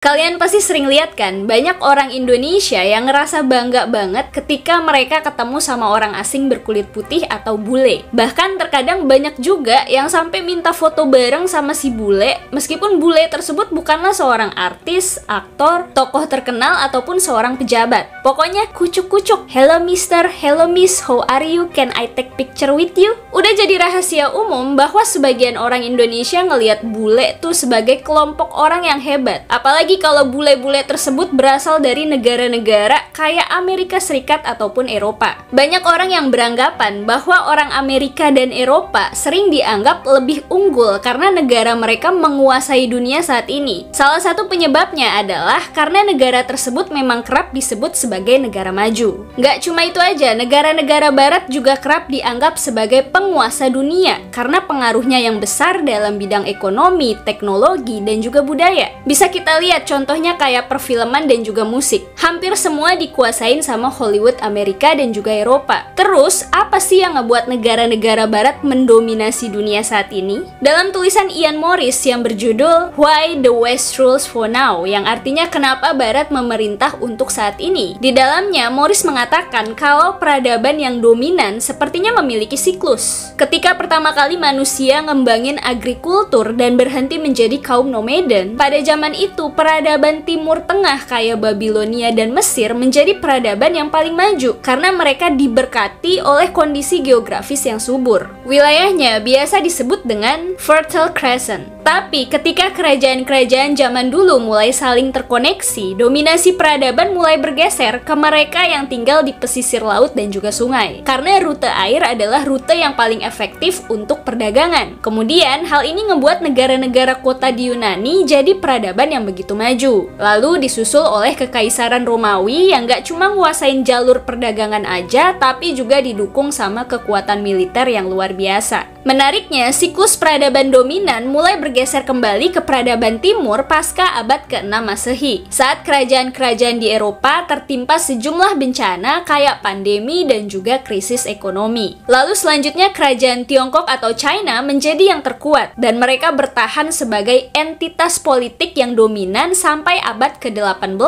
Kalian pasti sering lihat kan, banyak orang Indonesia yang ngerasa bangga banget ketika mereka ketemu sama orang asing berkulit putih atau bule. Bahkan terkadang banyak juga yang sampai minta foto bareng sama si bule, meskipun bule tersebut bukanlah seorang artis, aktor, tokoh terkenal ataupun seorang pejabat. Pokoknya kucuk-kucuk, hello mister, hello miss, how are you, can I take picture with you? Udah jadi rahasia umum bahwa sebagian orang Indonesia ngelihat bule tuh sebagai kelompok orang yang hebat. Apalagi apalagi kalau bule-bule tersebut berasal dari negara-negara kayak Amerika Serikat ataupun Eropa. Banyak orang yang beranggapan bahwa orang Amerika dan Eropa sering dianggap lebih unggul karena negara mereka menguasai dunia saat ini. Salah satu penyebabnya adalah karena negara tersebut memang kerap disebut sebagai negara maju. Gak cuma itu aja, negara-negara barat juga kerap dianggap sebagai penguasa dunia karena pengaruhnya yang besar dalam bidang ekonomi, teknologi, dan juga budaya. Bisa kita lihat contohnya kayak perfilman dan juga musik. Hampir semua dikuasain sama Hollywood Amerika dan juga Eropa. Terus, apa apa sih yang ngebuat negara-negara barat mendominasi dunia saat ini? Dalam tulisan Ian Morris yang berjudul Why the West Rules for Now, yang artinya kenapa barat memerintah untuk saat ini. Di dalamnya, Morris mengatakan kalau peradaban yang dominan sepertinya memiliki siklus. Ketika pertama kali manusia ngembangin agrikultur dan berhenti menjadi kaum nomaden, pada zaman itu peradaban Timur Tengah kayak Babilonia dan Mesir menjadi peradaban yang paling maju karena mereka diberkati oleh kondisi geografis yang subur. Wilayahnya biasa disebut dengan Fertile Crescent. Tapi ketika kerajaan-kerajaan zaman dulu mulai saling terkoneksi, dominasi peradaban mulai bergeser ke mereka yang tinggal di pesisir laut dan juga sungai. Karena rute air adalah rute yang paling efektif untuk perdagangan. Kemudian, hal ini membuat negara-negara kota di Yunani jadi peradaban yang begitu maju. Lalu disusul oleh kekaisaran Romawi yang gak cuma nguasain jalur perdagangan aja, tapi juga didukung sama kekuatan militer yang luar biasa. Menariknya, siklus peradaban dominan mulai bergeser kembali ke peradaban timur pasca abad ke-6 Masehi, saat kerajaan-kerajaan di Eropa tertimpa sejumlah bencana kayak pandemi dan juga krisis ekonomi. Lalu selanjutnya kerajaan Tiongkok atau China menjadi yang terkuat dan mereka bertahan sebagai entitas politik yang dominan sampai abad ke-18.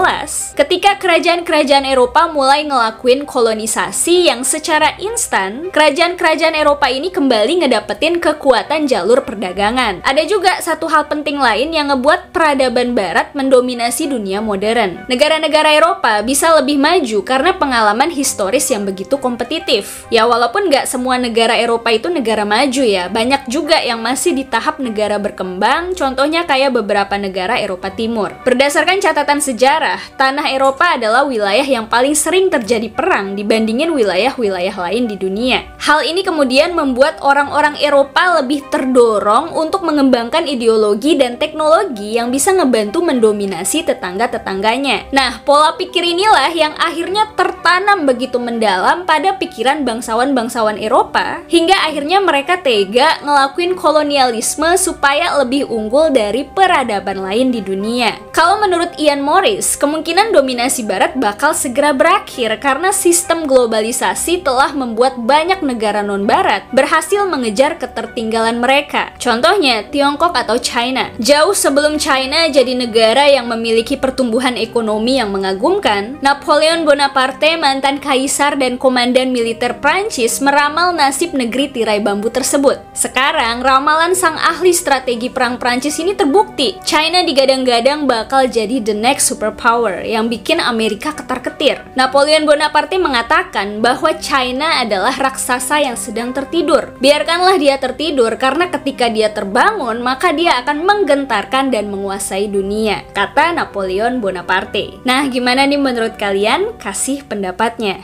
Ketika kerajaan-kerajaan Eropa mulai ngelakuin kolonisasi yang secara instan, kerajaan-kerajaan Eropa ini kembali ngedapatkan dapetin kekuatan jalur perdagangan. Ada juga satu hal penting lain yang ngebuat peradaban barat mendominasi dunia modern. Negara-negara Eropa bisa lebih maju karena pengalaman historis yang begitu kompetitif. Ya walaupun nggak semua negara Eropa itu negara maju ya, banyak juga yang masih di tahap negara berkembang, contohnya kayak beberapa negara Eropa Timur. Berdasarkan catatan sejarah, tanah Eropa adalah wilayah yang paling sering terjadi perang dibandingin wilayah-wilayah lain di dunia. Hal ini kemudian membuat orang-orang orang Eropa lebih terdorong untuk mengembangkan ideologi dan teknologi yang bisa ngebantu mendominasi tetangga-tetangganya. Nah, pola pikir inilah yang akhirnya tertanam begitu mendalam pada pikiran bangsawan-bangsawan Eropa hingga akhirnya mereka tega ngelakuin kolonialisme supaya lebih unggul dari peradaban lain di dunia. Kalau menurut Ian Morris, kemungkinan dominasi barat bakal segera berakhir karena sistem globalisasi telah membuat banyak negara non-barat berhasil mengejar mengejar ketertinggalan mereka. Contohnya Tiongkok atau China. Jauh sebelum China jadi negara yang memiliki pertumbuhan ekonomi yang mengagumkan, Napoleon Bonaparte, mantan kaisar dan komandan militer Prancis, meramal nasib negeri tirai bambu tersebut. Sekarang, ramalan sang ahli strategi perang Prancis ini terbukti. China digadang-gadang bakal jadi the next superpower yang bikin Amerika ketar-ketir. Napoleon Bonaparte mengatakan bahwa China adalah raksasa yang sedang tertidur. Biarkanlah setelah dia tertidur karena ketika dia terbangun maka dia akan menggentarkan dan menguasai dunia, kata Napoleon Bonaparte. Nah, gimana nih menurut kalian? Kasih pendapatnya.